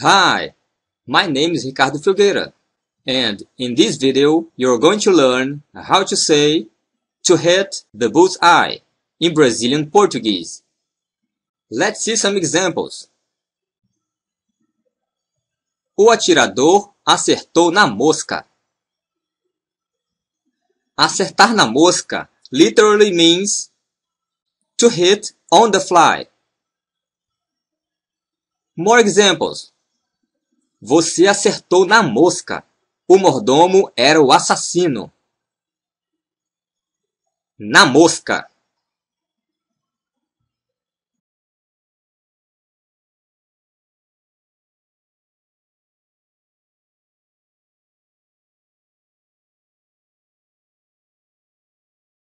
Hi, my name is Ricardo Filgueira, and in this video you're going to learn how to say to hit the bull's eye in Brazilian Portuguese. Let's see some examples. O atirador acertou na mosca. Acertar na mosca literally means to hit on the fly. More examples. Você acertou na mosca. O mordomo era o assassino. Na mosca.